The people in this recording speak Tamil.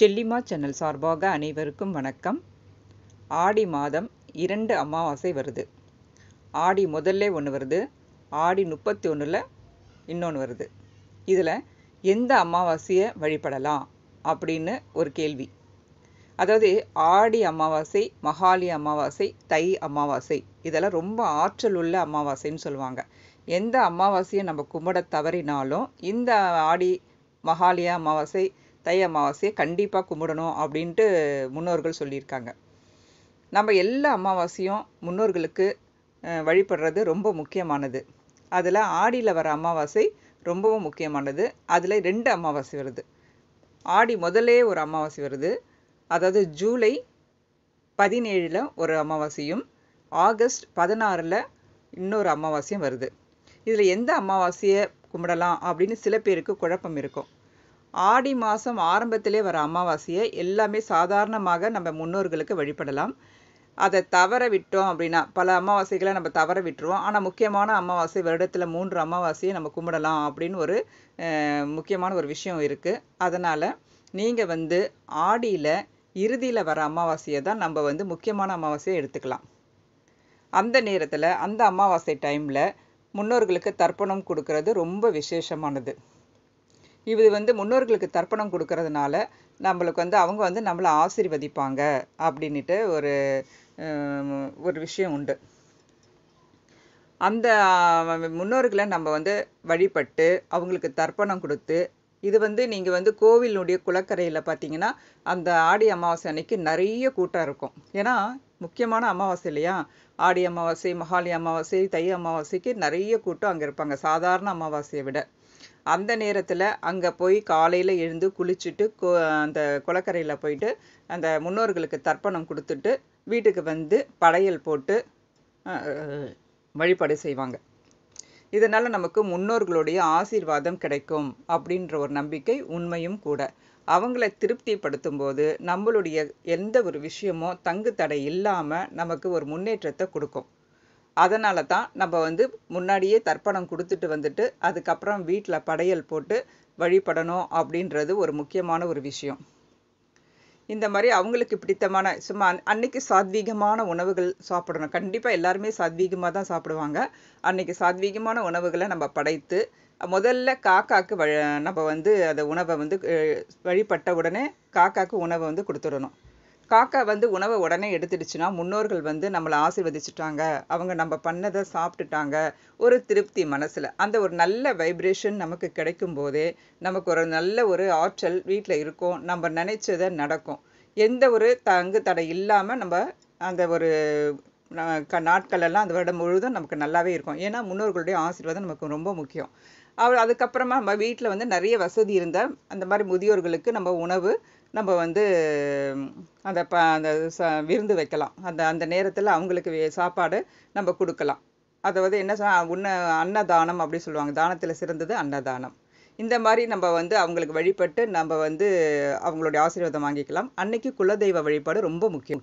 செல்லிமா சேனல் சார்பாக அனைவருக்கும் வணக்கம் ஆடி மாதம் இரண்டு அமாவாசை வருது ஆடி முதல்ல ஒன்று வருது ஆடி முப்பத்தி ஒன்றில் இன்னொன்று வருது இதில் எந்த அமாவாசையை வழிபடலாம் அப்படின்னு ஒரு கேள்வி அதாவது ஆடி அமாவாசை மகாலி அமாவாசை தை அமாவாசை இதெல்லாம் ரொம்ப ஆற்றல் உள்ள அமாவாசைன்னு சொல்லுவாங்க எந்த அமாவாசையை நம்ம கும்பிட தவறினாலும் இந்த ஆடி மகாலியா அமாவாசை தை அமாவாசையை கண்டிப்பாக கும்பிடணும் அப்படின்ட்டு முன்னோர்கள் சொல்லியிருக்காங்க நம்ம எல்லா அமாவாசையும் முன்னோர்களுக்கு வழிபடுறது ரொம்ப முக்கியமானது அதில் ஆடியில் வர அமாவாசை ரொம்பவும் முக்கியமானது அதில் ரெண்டு அமாவாசை வருது ஆடி முதலே ஒரு அமாவாசை வருது அதாவது ஜூலை பதினேழில் ஒரு அமாவாசையும் ஆகஸ்ட் பதினாறில் இன்னொரு அமாவாசையும் வருது இதில் எந்த அமாவாசையை கும்பிடலாம் அப்படின்னு சில பேருக்கு குழப்பம் இருக்கும் ஆடி மாதம் ஆரம்பத்திலே வர அமாவாசையை எல்லாமே சாதாரணமாக நம்ம முன்னோர்களுக்கு வழிபடலாம் அதை தவற விட்டோம் அப்படின்னா பல அமாவாசைகளை நம்ம தவற விட்டுருவோம் ஆனால் முக்கியமான அமாவாசை வருடத்தில் மூன்று அமாவாசையை நம்ம கும்பிடலாம் அப்படின்னு ஒரு முக்கியமான ஒரு விஷயம் இருக்குது அதனால் நீங்கள் வந்து ஆடியில் இறுதியில் வர அமாவாசையை தான் நம்ம வந்து முக்கியமான அமாவாசையை எடுத்துக்கலாம் அந்த நேரத்தில் அந்த அமாவாசை டைமில் முன்னோர்களுக்கு தர்ப்பணம் கொடுக்கறது ரொம்ப விசேஷமானது இது வந்து முன்னோர்களுக்கு தர்ப்பணம் கொடுக்கறதுனால நம்மளுக்கு வந்து அவங்க வந்து நம்மளை ஆசீர்வதிப்பாங்க அப்படின்ட்டு ஒரு ஒரு விஷயம் உண்டு அந்த முன்னோர்களை நம்ம வந்து வழிபட்டு அவங்களுக்கு தர்ப்பணம் கொடுத்து இது வந்து நீங்கள் வந்து கோவிலுடைய குளக்கரையில் பார்த்தீங்கன்னா அந்த ஆடி அமாவாசை அன்னைக்கு நிறைய கூட்டம் இருக்கும் ஏன்னா முக்கியமான அமாவாசை இல்லையா ஆடி அமாவாசை மகாலி அமாவாசை தை அமாவாசைக்கு நிறைய கூட்டம் அங்கே இருப்பாங்க சாதாரண அமாவாசையை விட அந்த நேரத்தில் அங்கே போய் காலையில் எழுந்து குளிச்சுட்டு கோ அந்த குளக்கரையில் போயிட்டு அந்த முன்னோர்களுக்கு தர்ப்பணம் கொடுத்துட்டு வீட்டுக்கு வந்து படையல் போட்டு வழிபாடு செய்வாங்க இதனால் நமக்கு முன்னோர்களுடைய ஆசீர்வாதம் கிடைக்கும் அப்படின்ற ஒரு நம்பிக்கை உண்மையும் கூட அவங்கள திருப்திப்படுத்தும் போது நம்மளுடைய எந்த ஒரு விஷயமோ தங்கு தடை இல்லாமல் நமக்கு ஒரு முன்னேற்றத்தை கொடுக்கும் அதனால தான் நம்ம வந்து முன்னாடியே தர்ப்பணம் கொடுத்துட்டு வந்துட்டு அதுக்கப்புறம் வீட்டில் படையல் போட்டு வழிபடணும் அப்படின்றது ஒரு முக்கியமான ஒரு விஷயம் இந்த மாதிரி அவங்களுக்கு பிடித்தமான சும்மா அன்னைக்கு சாத்வீகமான உணவுகள் சாப்பிடணும் கண்டிப்பாக எல்லாருமே சாத்வீகமாக தான் சாப்பிடுவாங்க அன்னைக்கு சாத்வீகமான உணவுகளை நம்ம படைத்து முதல்ல காக்காக்கு நம்ம வந்து அந்த உணவை வந்து வழிபட்ட உடனே காக்காக்கு உணவை வந்து கொடுத்துடணும் காக்கா வந்து உணவை உடனே எடுத்துடுச்சுன்னா முன்னோர்கள் வந்து நம்மளை ஆசிர்வதிச்சுட்டாங்க அவங்க நம்ம பண்ணதை சாப்பிட்டுட்டாங்க ஒரு திருப்தி மனசில் அந்த ஒரு நல்ல வைப்ரேஷன் நமக்கு கிடைக்கும் போதே நமக்கு ஒரு நல்ல ஒரு ஆற்றல் வீட்டில் இருக்கும் நம்ம நினைச்சதை நடக்கும் எந்த ஒரு தங்கு தடை இல்லாமல் நம்ம அந்த ஒரு நாட்களெல்லாம் அந்த வருடம் முழுவதும் நமக்கு நல்லாவே இருக்கும் ஏன்னா முன்னோர்களுடைய ஆசீர்வாதம் நமக்கு ரொம்ப முக்கியம் அவர் அதுக்கப்புறமா நம்ம வீட்டில் வந்து நிறைய வசதி இருந்தால் அந்த மாதிரி முதியோர்களுக்கு நம்ம உணவு நம்ம வந்து அந்த ப அந்த ச விருந்து வைக்கலாம் அந்த அந்த நேரத்தில் அவங்களுக்கு சாப்பாடு நம்ம கொடுக்கலாம் அதாவது என்ன உன்ன அன்னதானம் அப்படி சொல்லுவாங்க தானத்தில் சிறந்தது அன்னதானம் இந்த மாதிரி நம்ம வந்து அவங்களுக்கு வழிபட்டு நம்ம வந்து அவங்களுடைய ஆசீர்வாதம் வாங்கிக்கலாம் அன்னைக்கு குலதெய்வ வழிபாடு ரொம்ப முக்கியம்